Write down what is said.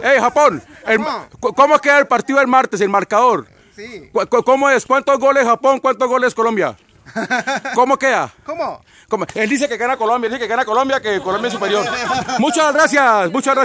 Ey, Japón, ¿cómo queda el partido del martes, el marcador? Sí. ¿Cómo es? ¿Cuántos goles Japón? ¿Cuántos goles Colombia? ¿Cómo queda? ¿Cómo? ¿Cómo? Él dice que gana Colombia, él dice que gana Colombia, que Colombia es superior. muchas gracias, muchas gracias.